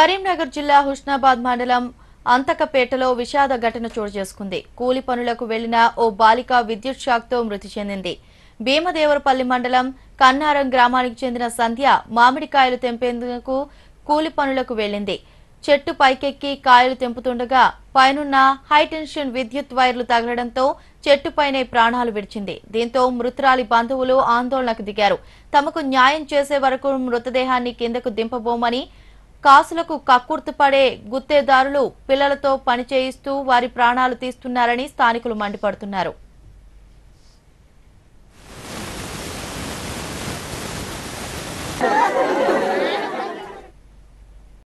కరీంనగర్ జిల్లా హుస్నాబాద్ మండలం అంతకపేటలో విషాద ఘటన చోటు చేసుకుంది కూలి పనులకు వెళ్లిన ఓ బాలిక విద్యుత్ తో మృతి చెందింది భీమదేవరపల్లి మండలం కన్నారం గ్రామానికి చెందిన సంధ్య మామిడికాయలు తెంపేందుకు కూలి పనులకు వెళ్లింది చెట్టు పైకెక్కి కాయలు తెంపుతుండగా పైనున్న హైటెన్షన్ విద్యుత్ వైర్లు తగలడంతో చెట్టుపైనే ప్రాణాలు విడిచింది దీంతో మృతురాలి బంధువులు ఆందోళనకు దిగారు తమకు న్యాయం చేసే వరకు మృతదేహాన్ని కిందకు దింపబోమని కాసులకు కక్కుర్తిపడే గుత్తేదారులు పిల్లలతో పనిచేయిస్తూ వారి ప్రాణాలు తీస్తున్నారని స్థానికులు మండిపడుతున్నారు